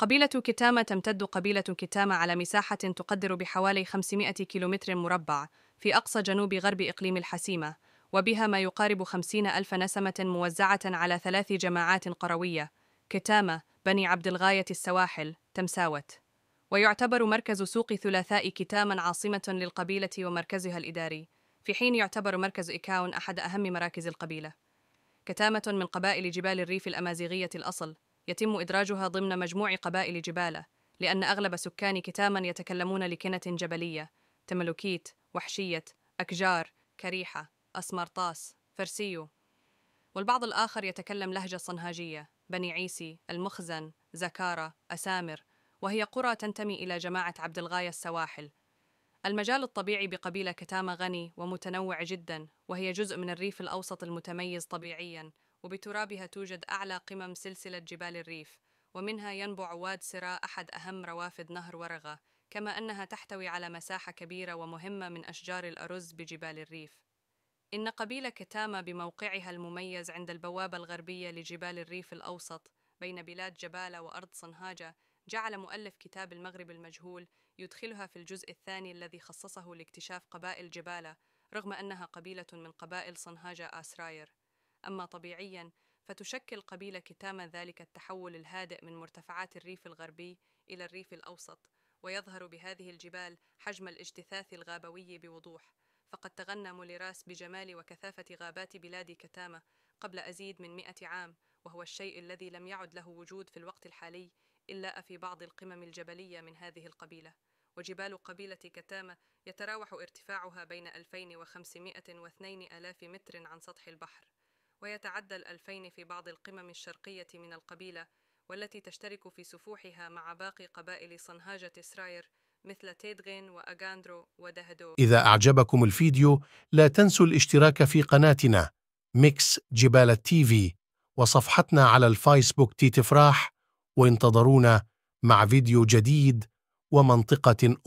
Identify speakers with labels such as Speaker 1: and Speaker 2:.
Speaker 1: قبيلة كتامة تمتد قبيلة كتامة على مساحة تقدر بحوالي 500 كيلومتر مربع في أقصى جنوب غرب إقليم الحسيمة وبها ما يقارب 50 ألف نسمة موزعة على ثلاث جماعات قروية كتامة بني عبد الغاية السواحل تمساوت ويعتبر مركز سوق ثلاثاء كتاما عاصمة للقبيلة ومركزها الإداري في حين يعتبر مركز إيكاون أحد أهم مراكز القبيلة كتامة من قبائل جبال الريف الأمازيغية الأصل يتم إدراجها ضمن مجموع قبائل جبالة لأن أغلب سكان كتاما يتكلمون لكنة جبلية تملوكيت، وحشية أكجار كريحة أسمرطاس فرسيو والبعض الآخر يتكلم لهجة صنهاجية بني عيسي المخزن زكارة أسامر وهي قرى تنتمي إلى جماعة عبد الغاية السواحل المجال الطبيعي بقبيلة كتامة غني ومتنوع جدا وهي جزء من الريف الأوسط المتميز طبيعيا وبترابها توجد أعلى قمم سلسلة جبال الريف ومنها ينبع واد سراء أحد أهم روافد نهر ورغة كما أنها تحتوي على مساحة كبيرة ومهمة من أشجار الأرز بجبال الريف إن قبيلة كتاما بموقعها المميز عند البوابة الغربية لجبال الريف الأوسط بين بلاد جبالة وأرض صنهاجة جعل مؤلف كتاب المغرب المجهول يدخلها في الجزء الثاني الذي خصصه لاكتشاف قبائل جبالة رغم أنها قبيلة من قبائل صنهاجة آسراير أما طبيعيا فتشكل قبيلة كتاما ذلك التحول الهادئ من مرتفعات الريف الغربي إلى الريف الأوسط ويظهر بهذه الجبال حجم الاجتثاث الغابوي بوضوح فقد تغنى موليراس بجمال وكثافة غابات بلاد كتامة قبل أزيد من مئة عام وهو الشيء الذي لم يعد له وجود في الوقت الحالي إلا في بعض القمم الجبلية من هذه القبيلة وجبال قبيلة كتامة يتراوح ارتفاعها بين 2500 و 2000 ألاف متر عن سطح البحر ويتعدى الألفين في بعض القمم الشرقية من القبيلة والتي تشترك في سفوحها مع باقي قبائل صنهاجة إسراير مثل تيدغين وأغاندرو
Speaker 2: ودهدو إذا أعجبكم الفيديو لا تنسوا الاشتراك في قناتنا ميكس جبال التيفي وصفحتنا على الفيسبوك تيتفراح وانتظرونا مع فيديو جديد ومنطقة أخرى